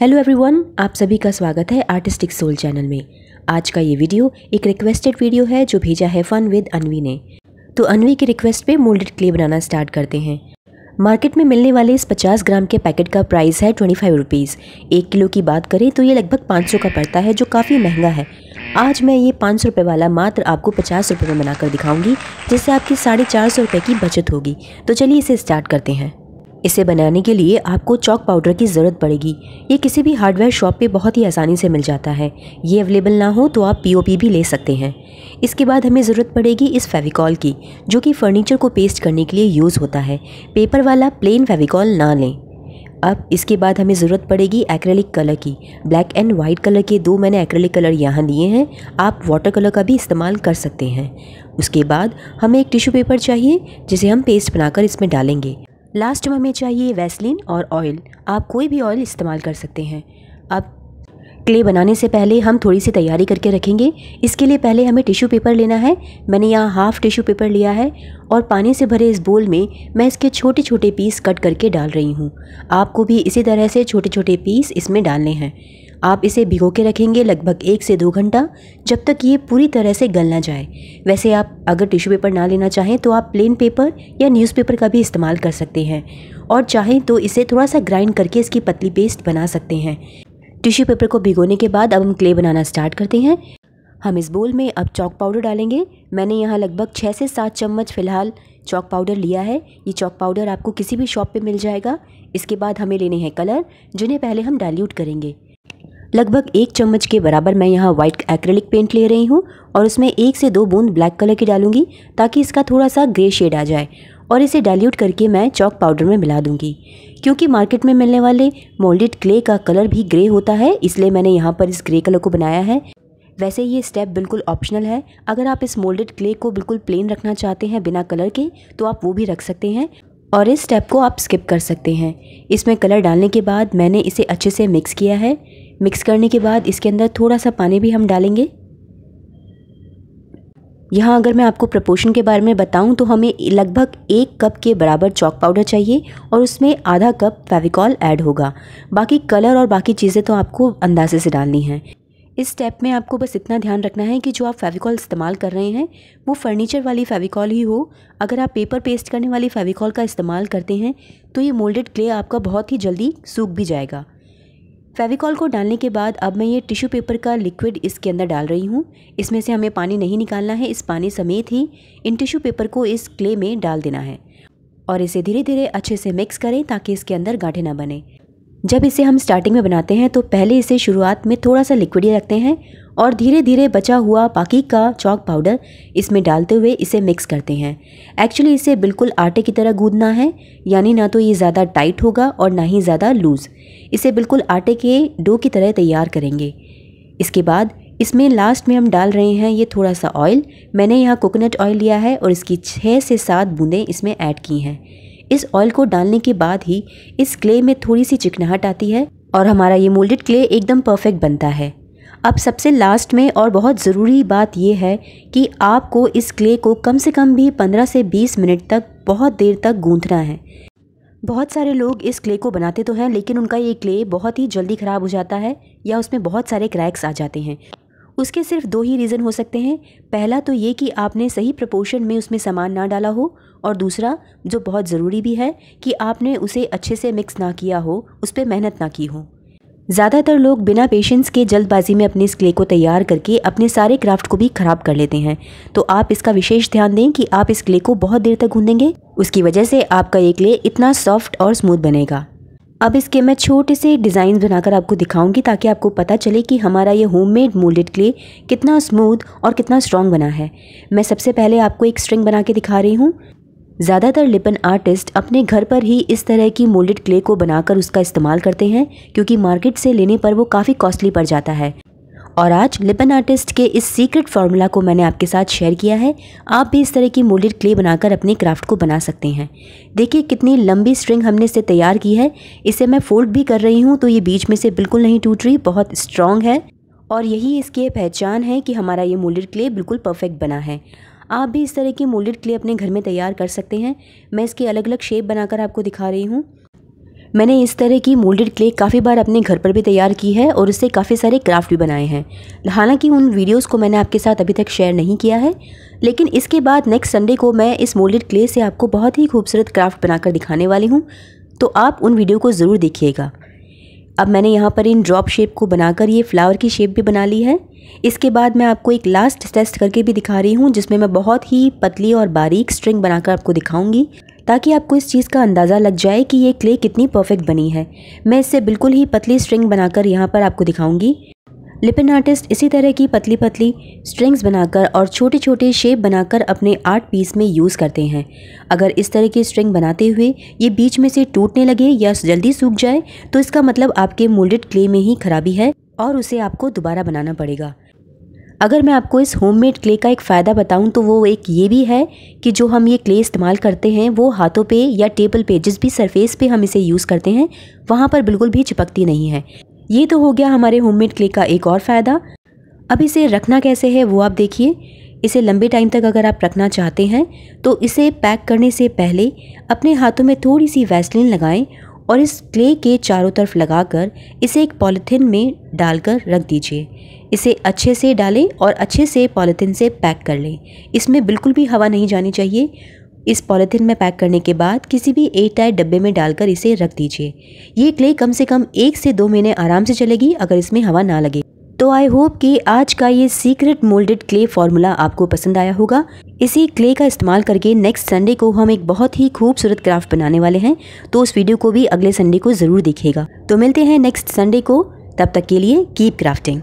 hello everyone आप सभी का स्वागत है आर्टिस्टिक सोल चैनल में आज का ये वीडियो एक रिक्वेस्टेड वीडियो है जो भेजा है फन विद अनवी ने तो अनवी की रिक्वेस्ट पे मोल्डेड क्ले बनाना स्टार्ट करते हैं मार्केट में मिलने वाले इस 50 ग्राम के पैकेट का प्राइस है ट्वेंटी फाइव रुपीज़ एक किलो की बात करें तो ये लगभग पाँच का पड़ता है जो काफ़ी महंगा है आज मैं ये पाँच सौ वाला मात्र आपको पचास रुपये में बनाकर दिखाऊंगी जिससे आपकी साढ़े चार सौ रुपये की बचत होगी तो चलिए इसे स्टार्ट करते हैं इसे बनाने के लिए आपको चॉक पाउडर की ज़रूरत पड़ेगी ये किसी भी हार्डवेयर शॉप पे बहुत ही आसानी से मिल जाता है ये अवेलेबल ना हो तो आप पीओपी भी ले सकते हैं इसके बाद हमें ज़रूरत पड़ेगी इस फेविकॉल की जो कि फर्नीचर को पेस्ट करने के लिए यूज़ होता है पेपर वाला प्लेन फेविकॉल ना लें अब इसके बाद हमें ज़रूरत पड़ेगी एक्रेलिक कलर की ब्लैक एंड वाइट कलर के दो मैंने एक्रेलिक कलर यहाँ दिए हैं आप वाटर कलर का भी इस्तेमाल कर सकते हैं उसके बाद हमें एक टिश्यू पेपर चाहिए जिसे हम पेस्ट बनाकर इसमें डालेंगे लास्ट में हमें चाहिए वैसलिन और ऑयल आप कोई भी ऑयल इस्तेमाल कर सकते हैं अब क्ले बनाने से पहले हम थोड़ी सी तैयारी करके रखेंगे इसके लिए पहले हमें टिश्यू पेपर लेना है मैंने यहाँ हाफ़ टिश्यू पेपर लिया है और पानी से भरे इस बोल में मैं इसके छोटे छोटे पीस कट करके डाल रही हूँ आपको भी इसी तरह से छोटे छोटे पीस इसमें डालने हैं आप इसे भिगो के रखेंगे लगभग एक से दो घंटा जब तक ये पूरी तरह से गल ना जाए वैसे आप अगर टिश्यू पेपर ना लेना चाहें तो आप प्लेन पेपर या न्यूज़पेपर का भी इस्तेमाल कर सकते हैं और चाहें तो इसे थोड़ा सा ग्राइंड करके इसकी पतली पेस्ट बना सकते हैं टिश्यू पेपर को भिगोने के बाद अब हम क्ले बनाना स्टार्ट करते हैं हम इस बोल में अब चौक पाउडर डालेंगे मैंने यहाँ लगभग छः से सात चम्मच फ़िलहाल चौक पाउडर लिया है ये चौक पाउडर आपको किसी भी शॉप पे मिल जाएगा इसके बाद हमें लेने हैं कलर जिन्हें पहले हम डाइल्यूट करेंगे लगभग एक चम्मच के बराबर मैं यहाँ व्हाइट एक्रेलिक पेंट ले रही हूँ और उसमें एक से दो बूंद ब्लैक कलर की डालूंगी ताकि इसका थोड़ा सा ग्रे शेड आ जाए और इसे डाइल्यूट करके मैं चौक पाउडर में मिला दूंगी क्योंकि मार्केट में मिलने वाले मोल्डेड क्ले का कलर भी ग्रे होता है इसलिए मैंने यहाँ पर इस ग्रे कलर को बनाया है वैसे ये स्टेप बिल्कुल ऑप्शनल है अगर आप इस मोल्डेड क्ले को बिल्कुल प्लेन रखना चाहते हैं बिना कलर के तो आप वो भी रख सकते हैं और इस स्टेप को आप स्किप कर सकते हैं इसमें कलर डालने के बाद मैंने इसे अच्छे से मिक्स किया है मिक्स करने के बाद इसके अंदर थोड़ा सा पानी भी हम डालेंगे यहाँ अगर मैं आपको प्रपोशन के बारे में बताऊँ तो हमें लगभग एक कप के बराबर चॉक पाउडर चाहिए और उसमें आधा कप फेविकॉल ऐड होगा बाकी कलर और बाकी चीज़ें तो आपको अंदाजे से डालनी हैं इस स्टेप में आपको बस इतना ध्यान रखना है कि जो आप फेविकॉल इस्तेमाल कर रहे हैं वो फर्नीचर वाली फेविकॉल ही हो अगर आप पेपर पेस्ट करने वाली फेविकॉल का इस्तेमाल करते हैं तो ये मोल्डेड क्ले आपका बहुत ही जल्दी सूख भी जाएगा फेविकॉल को डालने के बाद अब मैं ये टिश्यू पेपर का लिक्विड इसके अंदर डाल रही हूँ इसमें से हमें पानी नहीं निकालना है इस पानी समेत ही इन टिश्यू पेपर को इस क्ले में डाल देना है और इसे धीरे धीरे अच्छे से मिक्स करें ताकि इसके अंदर गाँठे ना बने जब इसे हम स्टार्टिंग में बनाते हैं तो पहले इसे शुरुआत में थोड़ा सा लिक्विड ही रखते हैं और धीरे धीरे बचा हुआ बाकी का चौक पाउडर इसमें डालते हुए इसे मिक्स करते हैं एक्चुअली इसे बिल्कुल आटे की तरह गूंदना है यानी ना तो ये ज़्यादा टाइट होगा और ना ही ज़्यादा लूज़ इसे बिल्कुल आटे के डो की तरह तैयार करेंगे इसके बाद इसमें लास्ट में हम डाल रहे हैं ये थोड़ा सा ऑयल मैंने यहाँ कोकोनट ऑयल लिया है और इसकी छः से सात बूंदें इसमें ऐड की हैं इस ऑयल को डालने के बाद ही इस क्ले में थोड़ी सी चिकनाहट आती है और हमारा ये मोल्डेड क्ले एकदम परफेक्ट बनता है अब सबसे लास्ट में और बहुत ज़रूरी बात यह है कि आपको इस क्ले को कम से कम भी 15 से 20 मिनट तक बहुत देर तक गूंथना है बहुत सारे लोग इस क्ले को बनाते तो हैं लेकिन उनका ये क्ले बहुत ही जल्दी ख़राब हो जाता है या उसमें बहुत सारे क्रैक्स आ जाते हैं उसके सिर्फ दो ही रीज़न हो सकते हैं पहला तो ये कि आपने सही प्रपोर्शन में उसमें सामान ना डाला हो और दूसरा जो बहुत ज़रूरी भी है कि आपने उसे अच्छे से मिक्स ना किया हो उस पर मेहनत ना की हो ज़्यादातर लोग बिना पेशेंस के जल्दबाजी में अपने इस क्ले को तैयार करके अपने सारे क्राफ्ट को भी ख़राब कर लेते हैं तो आप इसका विशेष ध्यान दें कि आप इस क्ले को बहुत देर तक गूंदेंगे उसकी वजह से आपका ये क्ले इतना सॉफ्ट और स्मूथ बनेगा अब इसके मैं छोटे से डिज़ाइन बनाकर आपको दिखाऊंगी ताकि आपको पता चले कि हमारा ये होममेड मोल्डेड क्ले कितना स्मूथ और कितना स्ट्रॉन्ग बना है मैं सबसे पहले आपको एक स्ट्रिंग बना के दिखा रही हूँ ज़्यादातर लिपन आर्टिस्ट अपने घर पर ही इस तरह की मोल्डेड क्ले को बनाकर उसका इस्तेमाल करते हैं क्योंकि मार्केट से लेने पर वो काफ़ी कॉस्टली पड़ जाता है और आज लिपन आर्टिस्ट के इस सीक्रेट फार्मूला को मैंने आपके साथ शेयर किया है आप भी इस तरह की मोल्डेड क्ले बनाकर अपने क्राफ्ट को बना सकते हैं देखिए कितनी लंबी स्ट्रिंग हमने इसे तैयार की है इसे मैं फोल्ड भी कर रही हूँ तो ये बीच में से बिल्कुल नहीं टूट रही बहुत स्ट्रॉन्ग है और यही इसकी पहचान है कि हमारा ये मोल्डेड क्ले बिल्कुल परफेक्ट बना है आप भी इस तरह की मोल्डेड क्ले अपने घर में तैयार कर सकते हैं मैं इसकी अलग अलग शेप बनाकर आपको दिखा रही हूँ मैंने इस तरह की मोल्डेड क्ले काफ़ी बार अपने घर पर भी तैयार की है और उससे काफ़ी सारे क्राफ्ट भी बनाए हैं हालांकि उन वीडियोस को मैंने आपके साथ अभी तक शेयर नहीं किया है लेकिन इसके बाद नेक्स्ट संडे को मैं इस मोल्डेड क्ले से आपको बहुत ही खूबसूरत क्राफ्ट बनाकर दिखाने वाली हूँ तो आप उन वीडियो को ज़रूर देखिएगा अब मैंने यहाँ पर इन ड्रॉप शेप को बनाकर ये फ्लावर की शेप भी बना ली है इसके बाद मैं आपको एक लास्ट टेस्ट करके भी दिखा रही हूँ जिसमें मैं बहुत ही पतली और बारीक स्ट्रिंग बनाकर आपको दिखाऊंगी ताकि आपको इस चीज़ का अंदाज़ा लग जाए कि ये क्ले कितनी परफेक्ट बनी है मैं इससे बिल्कुल ही पतली स्ट्रिंग बनाकर यहाँ पर आपको दिखाऊंगी लिपिन आर्टिस्ट इसी तरह की पतली पतली स्ट्रिंग्स बनाकर और छोटे छोटे शेप बनाकर अपने आर्ट पीस में यूज़ करते हैं अगर इस तरह की स्ट्रिंग बनाते हुए ये बीच में से टूटने लगे या जल्दी सूख जाए तो इसका मतलब आपके मोल्डेड क्ले में ही खराबी है और उसे आपको दोबारा बनाना पड़ेगा अगर मैं आपको इस होममेड क्ले का एक फ़ायदा बताऊं तो वो एक ये भी है कि जो हम ये क्ले इस्तेमाल करते हैं वो हाथों पे या टेबल पे जिस भी सरफेस पे हम इसे यूज़ करते हैं वहाँ पर बिल्कुल भी चिपकती नहीं है ये तो हो गया हमारे होममेड क्ले का एक और फ़ायदा अब इसे रखना कैसे है वो आप देखिए इसे लंबे टाइम तक अगर आप रखना चाहते हैं तो इसे पैक करने से पहले अपने हाथों में थोड़ी सी वैसलिन लगाएं और इस क्ले के चारों तरफ लगाकर इसे एक पॉलीथीन में डालकर रख दीजिए इसे अच्छे से डालें और अच्छे से पॉलीथीन से पैक कर लें इसमें बिल्कुल भी हवा नहीं जानी चाहिए इस पॉलीथीन में पैक करने के बाद किसी भी एयर टाइट डब्बे में डालकर इसे रख दीजिए ये क्ले कम से कम एक से दो महीने आराम से चलेगी अगर इसमें हवा ना लगे तो आई होप कि आज का ये सीक्रेट मोल्डेड क्ले फार्मूला आपको पसंद आया होगा इसी क्ले का इस्तेमाल करके नेक्स्ट संडे को हम एक बहुत ही खूबसूरत क्राफ्ट बनाने वाले हैं तो उस वीडियो को भी अगले संडे को ज़रूर देखेगा तो मिलते हैं नेक्स्ट संडे को तब तक के लिए कीप क्राफ्टिंग